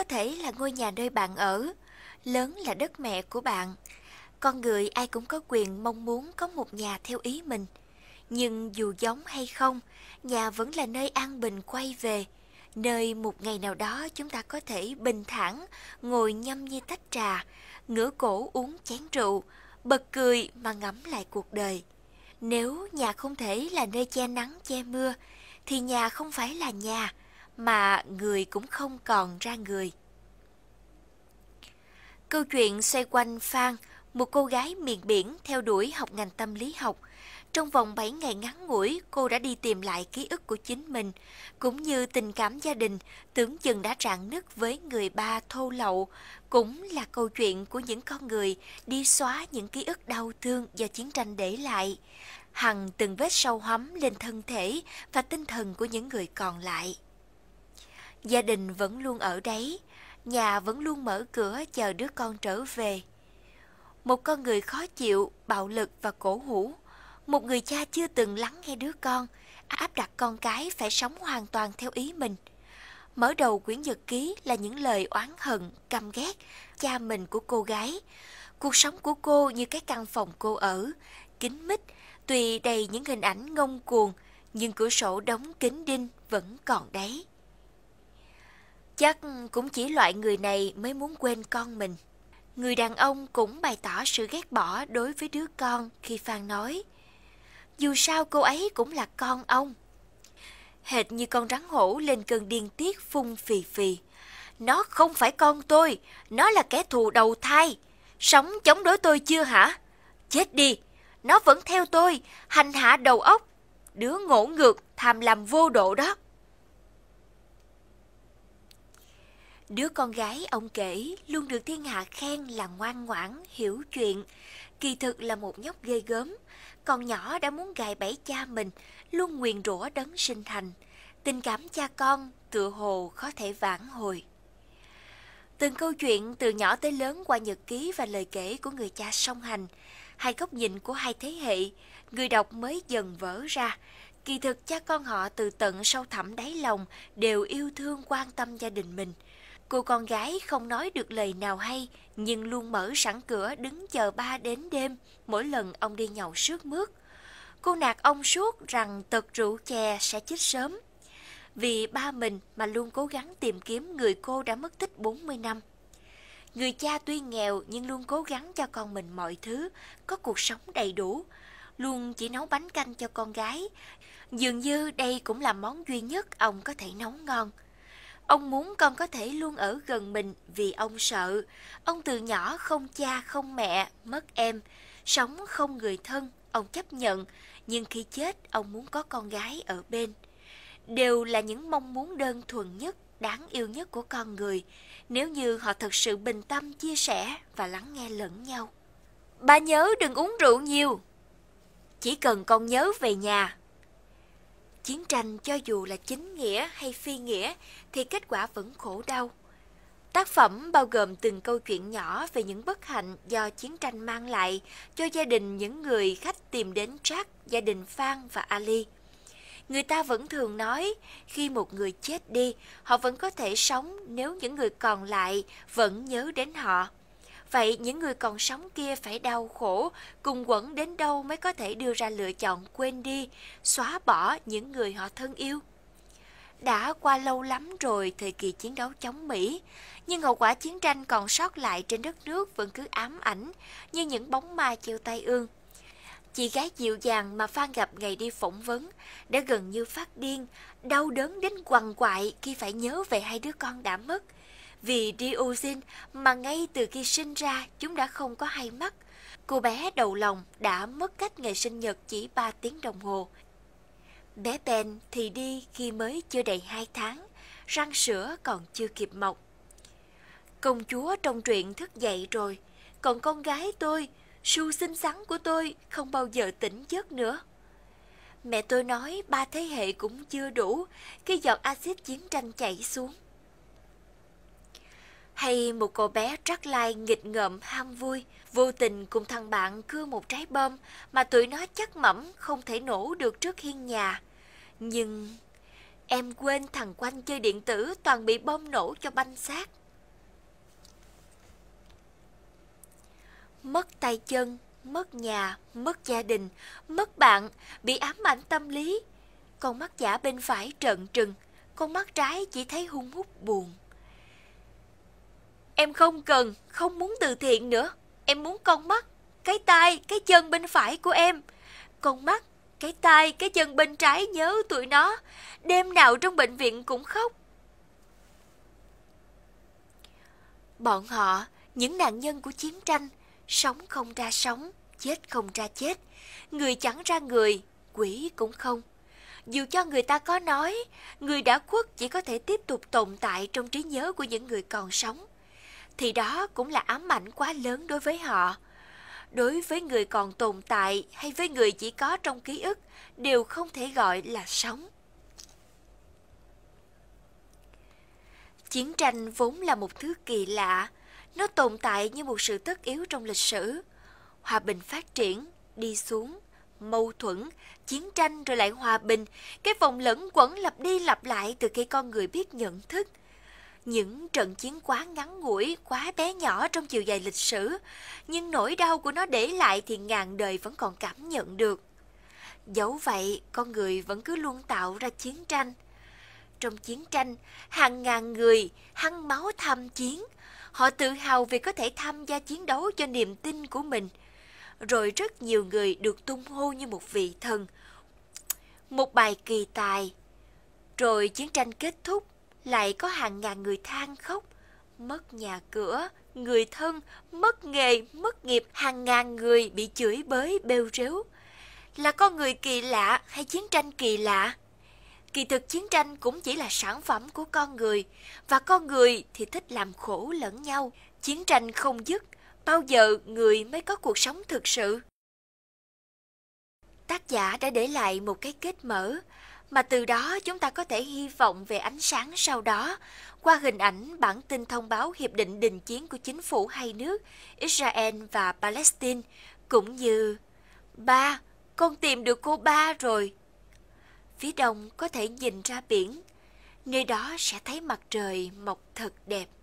có thể là ngôi nhà nơi bạn ở, lớn là đất mẹ của bạn. Con người ai cũng có quyền mong muốn có một nhà theo ý mình. Nhưng dù giống hay không, nhà vẫn là nơi an bình quay về, nơi một ngày nào đó chúng ta có thể bình thản ngồi nhâm nhi tách trà, ngửa cổ uống chén rượu, bật cười mà ngẫm lại cuộc đời. Nếu nhà không thể là nơi che nắng che mưa, thì nhà không phải là nhà, mà người cũng không còn ra người. Câu chuyện xoay quanh Phan, một cô gái miền biển theo đuổi học ngành tâm lý học. Trong vòng 7 ngày ngắn ngủi, cô đã đi tìm lại ký ức của chính mình, cũng như tình cảm gia đình, tưởng chừng đã rạn nứt với người ba thô lậu, cũng là câu chuyện của những con người đi xóa những ký ức đau thương do chiến tranh để lại, hằng từng vết sâu hắm lên thân thể và tinh thần của những người còn lại. Gia đình vẫn luôn ở đấy, nhà vẫn luôn mở cửa chờ đứa con trở về. Một con người khó chịu, bạo lực và cổ hủ, một người cha chưa từng lắng nghe đứa con, áp đặt con cái phải sống hoàn toàn theo ý mình. Mở đầu quyển nhật ký là những lời oán hận, căm ghét cha mình của cô gái. Cuộc sống của cô như cái căn phòng cô ở, kín mít, tuy đầy những hình ảnh ngông cuồng, nhưng cửa sổ đóng kín đinh vẫn còn đấy. Chắc cũng chỉ loại người này mới muốn quên con mình. Người đàn ông cũng bày tỏ sự ghét bỏ đối với đứa con khi Phan nói. Dù sao cô ấy cũng là con ông. Hệt như con rắn hổ lên cơn điên tiết phun phì phì. Nó không phải con tôi, nó là kẻ thù đầu thai. Sống chống đối tôi chưa hả? Chết đi, nó vẫn theo tôi, hành hạ đầu óc. Đứa ngỗ ngược, tham làm vô độ đó. Đứa con gái ông kể luôn được thiên hạ khen là ngoan ngoãn, hiểu chuyện. Kỳ thực là một nhóc ghê gớm, còn nhỏ đã muốn gài bẫy cha mình, luôn nguyền rủa đấng sinh thành. Tình cảm cha con tựa hồ khó thể vãn hồi. Từng câu chuyện từ nhỏ tới lớn qua nhật ký và lời kể của người cha song hành, hai góc nhìn của hai thế hệ, người đọc mới dần vỡ ra. Kỳ thực cha con họ từ tận sâu thẳm đáy lòng đều yêu thương quan tâm gia đình mình – Cô con gái không nói được lời nào hay, nhưng luôn mở sẵn cửa đứng chờ ba đến đêm, mỗi lần ông đi nhậu sướt mướt. Cô nạt ông suốt rằng tật rượu chè sẽ chết sớm. Vì ba mình mà luôn cố gắng tìm kiếm người cô đã mất tích 40 năm. Người cha tuy nghèo nhưng luôn cố gắng cho con mình mọi thứ, có cuộc sống đầy đủ, luôn chỉ nấu bánh canh cho con gái. Dường như đây cũng là món duy nhất ông có thể nấu ngon. Ông muốn con có thể luôn ở gần mình vì ông sợ. Ông từ nhỏ không cha không mẹ, mất em, sống không người thân, ông chấp nhận, nhưng khi chết ông muốn có con gái ở bên. Đều là những mong muốn đơn thuần nhất, đáng yêu nhất của con người, nếu như họ thật sự bình tâm chia sẻ và lắng nghe lẫn nhau. ba nhớ đừng uống rượu nhiều. Chỉ cần con nhớ về nhà Chiến tranh cho dù là chính nghĩa hay phi nghĩa thì kết quả vẫn khổ đau. Tác phẩm bao gồm từng câu chuyện nhỏ về những bất hạnh do chiến tranh mang lại cho gia đình những người khách tìm đến Jack, gia đình Phan và Ali. Người ta vẫn thường nói, khi một người chết đi, họ vẫn có thể sống nếu những người còn lại vẫn nhớ đến họ. Vậy những người còn sống kia phải đau khổ, cùng quẩn đến đâu mới có thể đưa ra lựa chọn quên đi, xóa bỏ những người họ thân yêu? Đã qua lâu lắm rồi thời kỳ chiến đấu chống Mỹ, nhưng hậu quả chiến tranh còn sót lại trên đất nước vẫn cứ ám ảnh như những bóng ma chiều tay ương. Chị gái dịu dàng mà Phan gặp ngày đi phỏng vấn đã gần như phát điên, đau đớn đến quằn quại khi phải nhớ về hai đứa con đã mất – vì dioxin mà ngay từ khi sinh ra chúng đã không có hai mắt. Cô bé đầu lòng đã mất cách ngày sinh nhật chỉ 3 tiếng đồng hồ. Bé Ben thì đi khi mới chưa đầy 2 tháng, răng sữa còn chưa kịp mọc. Công chúa trong truyện thức dậy rồi, còn con gái tôi, su xinh xắn của tôi không bao giờ tỉnh giấc nữa. Mẹ tôi nói ba thế hệ cũng chưa đủ khi giọt axit chiến tranh chảy xuống hay một cô bé trắc lai nghịch ngợm ham vui, vô tình cùng thằng bạn cưa một trái bom mà tụi nó chắc mẩm không thể nổ được trước hiên nhà. Nhưng em quên thằng quanh chơi điện tử toàn bị bom nổ cho banh xác. Mất tay chân, mất nhà, mất gia đình, mất bạn, bị ám ảnh tâm lý. Con mắt giả bên phải trợn trừng, con mắt trái chỉ thấy hung hút buồn. Em không cần, không muốn từ thiện nữa. Em muốn con mắt, cái tay, cái chân bên phải của em. Con mắt, cái tay, cái chân bên trái nhớ tụi nó. Đêm nào trong bệnh viện cũng khóc. Bọn họ, những nạn nhân của chiến tranh, sống không ra sống, chết không ra chết. Người chẳng ra người, quỷ cũng không. Dù cho người ta có nói, người đã khuất chỉ có thể tiếp tục tồn tại trong trí nhớ của những người còn sống thì đó cũng là ám ảnh quá lớn đối với họ. Đối với người còn tồn tại hay với người chỉ có trong ký ức đều không thể gọi là sống. Chiến tranh vốn là một thứ kỳ lạ, nó tồn tại như một sự tất yếu trong lịch sử. Hòa bình phát triển, đi xuống, mâu thuẫn, chiến tranh rồi lại hòa bình, cái vòng lẫn quẩn lặp đi lặp lại từ khi con người biết nhận thức – những trận chiến quá ngắn ngủi, quá bé nhỏ trong chiều dài lịch sử, nhưng nỗi đau của nó để lại thì ngàn đời vẫn còn cảm nhận được. Dẫu vậy, con người vẫn cứ luôn tạo ra chiến tranh. Trong chiến tranh, hàng ngàn người hăng máu tham chiến. Họ tự hào vì có thể tham gia chiến đấu cho niềm tin của mình. Rồi rất nhiều người được tung hô như một vị thần, một bài kỳ tài. Rồi chiến tranh kết thúc, lại có hàng ngàn người than khóc, mất nhà cửa, người thân, mất nghề, mất nghiệp, hàng ngàn người bị chửi bới bêu rếu. Là con người kỳ lạ hay chiến tranh kỳ lạ? Kỳ thực chiến tranh cũng chỉ là sản phẩm của con người, và con người thì thích làm khổ lẫn nhau. Chiến tranh không dứt, bao giờ người mới có cuộc sống thực sự? Tác giả đã để lại một cái kết mở, mà từ đó chúng ta có thể hy vọng về ánh sáng sau đó qua hình ảnh bản tin thông báo hiệp định đình chiến của chính phủ hai nước Israel và Palestine cũng như ba con tìm được cô ba rồi phía đông có thể nhìn ra biển nơi đó sẽ thấy mặt trời mọc thật đẹp